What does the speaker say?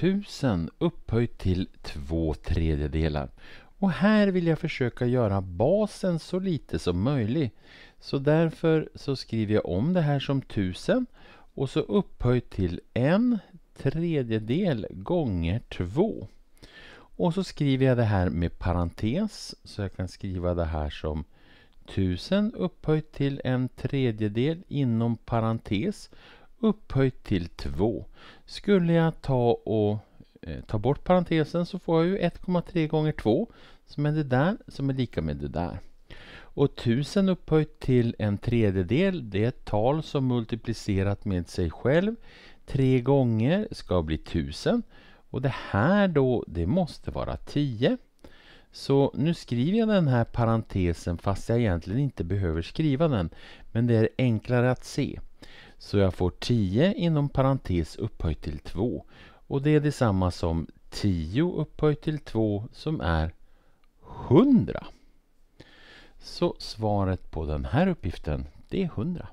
1000 upphöjt till två tredjedelar. Och här vill jag försöka göra basen så lite som möjligt. Så därför så skriver jag om det här som tusen och så upphöjt till en tredjedel gånger två. Och så skriver jag det här med parentes, så jag kan skriva det här som tusen upphöjt till en tredjedel inom parentes upphöjt till 2. Skulle jag ta och eh, ta bort parentesen så får jag ju 1,3 gånger 2 som är det där som är lika med det där. Och 1000 upphöjt till en tredjedel, det är ett tal som multiplicerat med sig själv tre gånger ska bli 1000. Och det här då, det måste vara 10. Så nu skriver jag den här parentesen fast jag egentligen inte behöver skriva den. Men det är enklare att se. Så jag får 10 inom parentes upphöjt till 2 och det är detsamma som 10 upphöjt till 2 som är 100. Så svaret på den här uppgiften det är 100.